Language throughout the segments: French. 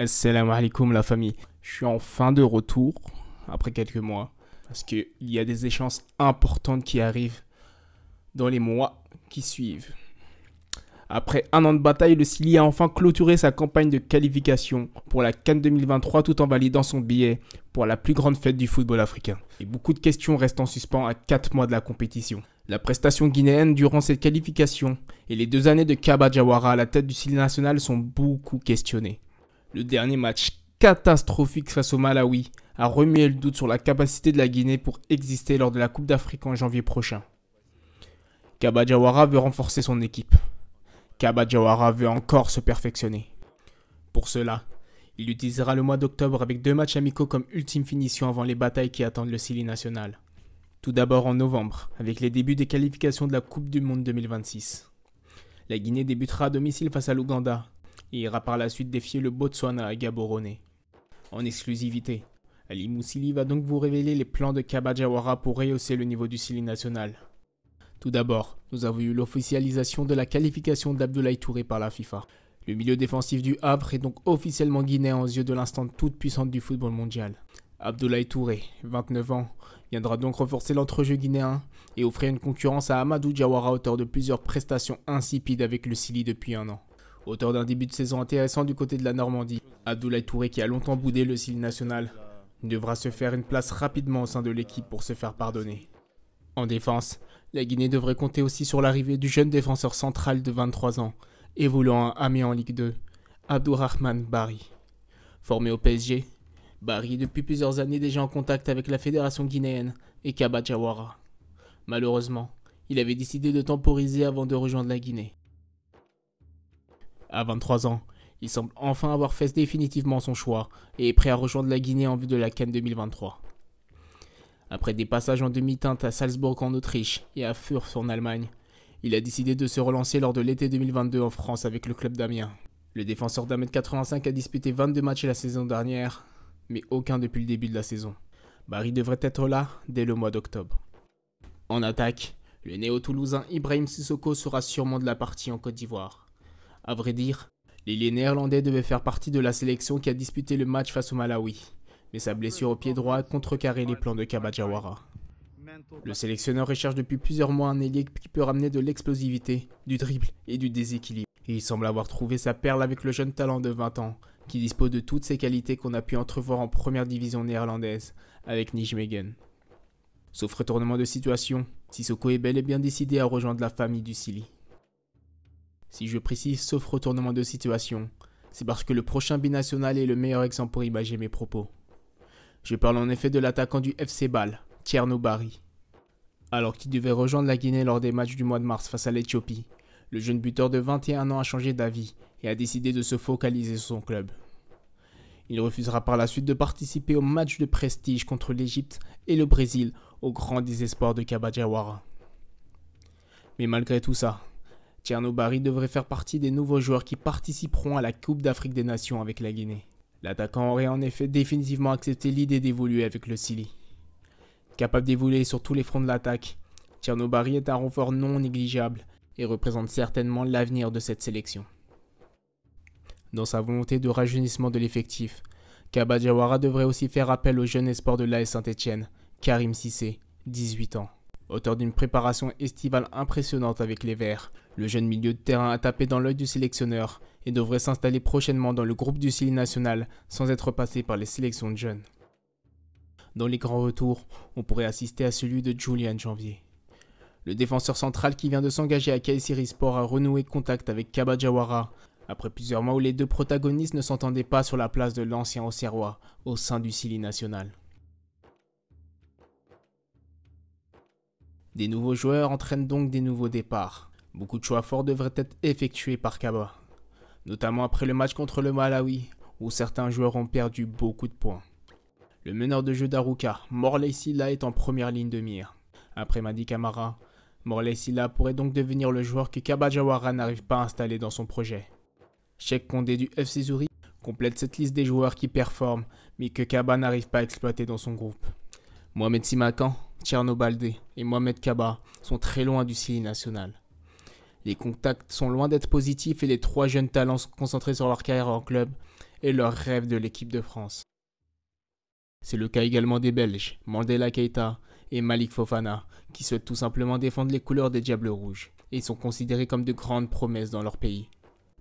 Assalamu alaikum la famille. Je suis en fin de retour après quelques mois parce qu'il y a des échéances importantes qui arrivent dans les mois qui suivent. Après un an de bataille, le Sili a enfin clôturé sa campagne de qualification pour la Cannes 2023 tout en validant son billet pour la plus grande fête du football africain. Et beaucoup de questions restent en suspens à 4 mois de la compétition. La prestation guinéenne durant cette qualification et les deux années de Kaba Jawara à la tête du Sili national sont beaucoup questionnées. Le dernier match catastrophique face au Malawi a remué le doute sur la capacité de la Guinée pour exister lors de la Coupe d'Afrique en janvier prochain. Kabadjawara veut renforcer son équipe. Kabadjawara veut encore se perfectionner. Pour cela, il utilisera le mois d'octobre avec deux matchs amicaux comme ultime finition avant les batailles qui attendent le Sili national. Tout d'abord en novembre, avec les débuts des qualifications de la Coupe du Monde 2026. La Guinée débutera à domicile face à l'Ouganda, il ira par la suite défier le Botswana à Gaborone. En exclusivité, Ali Moussili va donc vous révéler les plans de Kabajawara pour rehausser le niveau du Sili national. Tout d'abord, nous avons eu l'officialisation de la qualification d'Abdoulaye Touré par la FIFA. Le milieu défensif du Havre est donc officiellement guinéen aux yeux de l'instant toute puissante du football mondial. Abdoulaye Touré, 29 ans, viendra donc renforcer l'entrejeu guinéen et offrir une concurrence à Amadou Jawara auteur de plusieurs prestations insipides avec le Sili depuis un an auteur d'un début de saison intéressant du côté de la Normandie. Abdoulaye Touré, qui a longtemps boudé le style national, devra se faire une place rapidement au sein de l'équipe pour se faire pardonner. En défense, la Guinée devrait compter aussi sur l'arrivée du jeune défenseur central de 23 ans, évoluant à Amiens en Ligue 2, Abdourahman Bari. Formé au PSG, Bari est depuis plusieurs années déjà en contact avec la fédération guinéenne et Kaba Jawara. Malheureusement, il avait décidé de temporiser avant de rejoindre la Guinée. À 23 ans, il semble enfin avoir fait définitivement son choix et est prêt à rejoindre la Guinée en vue de la Cannes 2023. Après des passages en demi-teinte à Salzbourg en Autriche et à Fürth en Allemagne, il a décidé de se relancer lors de l'été 2022 en France avec le club d'Amiens. Le défenseur d'un 85 a disputé 22 matchs la saison dernière, mais aucun depuis le début de la saison. Barry devrait être là dès le mois d'octobre. En attaque, le néo-toulousain Ibrahim Sissoko sera sûrement de la partie en Côte d'Ivoire. À vrai dire, l'ailier néerlandais devait faire partie de la sélection qui a disputé le match face au Malawi, mais sa blessure au pied droit a contrecarré les plans de Kabajawara. Le sélectionneur recherche depuis plusieurs mois un ailier qui peut ramener de l'explosivité, du dribble et du déséquilibre. Et il semble avoir trouvé sa perle avec le jeune talent de 20 ans, qui dispose de toutes ces qualités qu'on a pu entrevoir en première division néerlandaise avec Nijmegen. Sauf retournement de situation, Sissoko est bel et bien décidé à rejoindre la famille du Sili. Si je précise sauf retournement de situation, c'est parce que le prochain binational est le meilleur exemple pour imaginer mes propos. Je parle en effet de l'attaquant du FC Bal, Tierno Bari. Alors qu'il devait rejoindre la Guinée lors des matchs du mois de mars face à l'Éthiopie, le jeune buteur de 21 ans a changé d'avis et a décidé de se focaliser sur son club. Il refusera par la suite de participer aux matchs de prestige contre l'Égypte et le Brésil au grand désespoir de Kabadjawara. Mais malgré tout ça, Tchernobari devrait faire partie des nouveaux joueurs qui participeront à la Coupe d'Afrique des Nations avec la Guinée. L'attaquant aurait en effet définitivement accepté l'idée d'évoluer avec le Sili. Capable d'évoluer sur tous les fronts de l'attaque, Tchernobari est un renfort non négligeable et représente certainement l'avenir de cette sélection. Dans sa volonté de rajeunissement de l'effectif, Kabadjawara devrait aussi faire appel au jeune espoir de l'AS Saint-Etienne, Karim Sissé, 18 ans. Auteur d'une préparation estivale impressionnante avec les Verts, le jeune milieu de terrain a tapé dans l'œil du sélectionneur et devrait s'installer prochainement dans le groupe du Cili national sans être passé par les sélections de jeunes. Dans les grands retours, on pourrait assister à celui de Julian Janvier. Le défenseur central qui vient de s'engager à Kayseri a renoué contact avec Kaba Jawara après plusieurs mois où les deux protagonistes ne s'entendaient pas sur la place de l'ancien Auxerrois au sein du Cili national. Des nouveaux joueurs entraînent donc des nouveaux départs. Beaucoup de choix forts devraient être effectués par Kaba, notamment après le match contre le Malawi, où certains joueurs ont perdu beaucoup de points. Le meneur de jeu d'Aruka, Morley Silla, est en première ligne de mire. Après Madi Kamara, Morley Silla pourrait donc devenir le joueur que Kaba Jawara n'arrive pas à installer dans son projet. Cheikh Condé du FC Zuri complète cette liste des joueurs qui performent, mais que Kaba n'arrive pas à exploiter dans son groupe. Mohamed Simakan, Tcherno et Mohamed Kaba sont très loin du CI national. Les contacts sont loin d'être positifs et les trois jeunes talents sont concentrés sur leur carrière en club et leur rêve de l'équipe de France. C'est le cas également des Belges, Mandela Keita et Malik Fofana, qui souhaitent tout simplement défendre les couleurs des Diables Rouges et sont considérés comme de grandes promesses dans leur pays.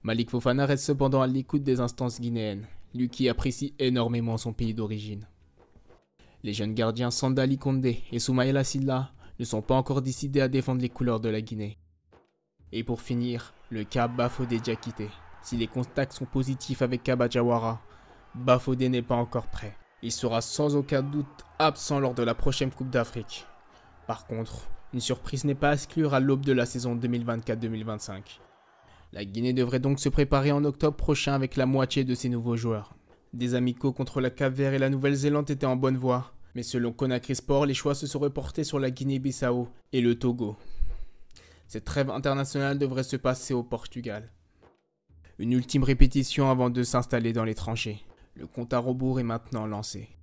Malik Fofana reste cependant à l'écoute des instances guinéennes, lui qui apprécie énormément son pays d'origine. Les jeunes gardiens Sandali Kondé et Soumaïla Silla ne sont pas encore décidés à défendre les couleurs de la Guinée. Et pour finir, le cas Bafodé Diakité. Si les contacts sont positifs avec Kabajawara, Bafodé n'est pas encore prêt. Il sera sans aucun doute absent lors de la prochaine Coupe d'Afrique. Par contre, une surprise n'est pas à exclure à l'aube de la saison 2024-2025. La Guinée devrait donc se préparer en octobre prochain avec la moitié de ses nouveaux joueurs. Des amicaux contre la Cap-Vert et la Nouvelle-Zélande étaient en bonne voie, mais selon Conakry Sport, les choix se seraient portés sur la Guinée-Bissau et le Togo. Cette trêve internationale devrait se passer au Portugal. Une ultime répétition avant de s'installer dans l'étranger. Le compte à rebours est maintenant lancé.